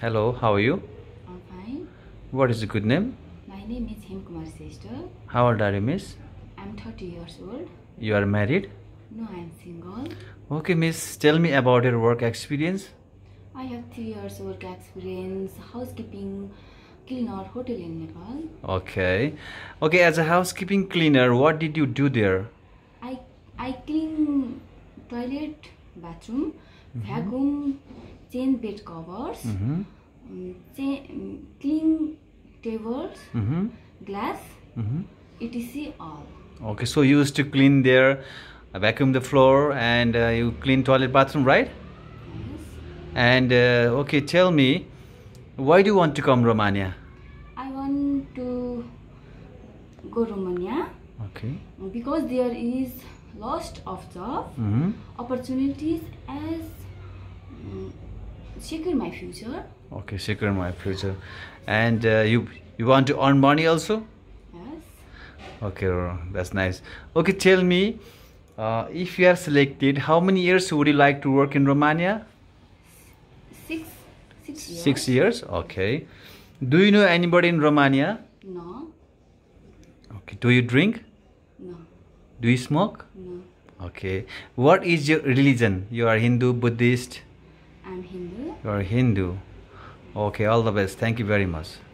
Hello, how are you? I'm fine. What is your good name? My name is Kumar Sister. How old are you, miss? I'm 30 years old. You are married? No, I'm single. Okay, miss, tell me about your work experience. I have 3 years work experience, housekeeping cleaner, hotel in Nepal. Okay. Okay, as a housekeeping cleaner, what did you do there? I I clean toilet bathroom, vacuum, change bed covers, clean tables, glass, etc. All. Okay, so you used to clean there, uh, vacuum the floor, and uh, you clean toilet, bathroom, right? Yes. And uh, okay, tell me, why do you want to come Romania? I want to go Romania. Okay. Because there is lost of the mm -hmm. opportunities as um, secure my future okay secure my future and uh, you you want to earn money also yes okay oh, that's nice okay tell me uh, if you are selected how many years would you like to work in romania six six years. six years okay do you know anybody in romania no okay do you drink no do you smoke? No. Okay. What is your religion? You are Hindu, Buddhist? I'm Hindu. You are Hindu. Okay, all the best. Thank you very much.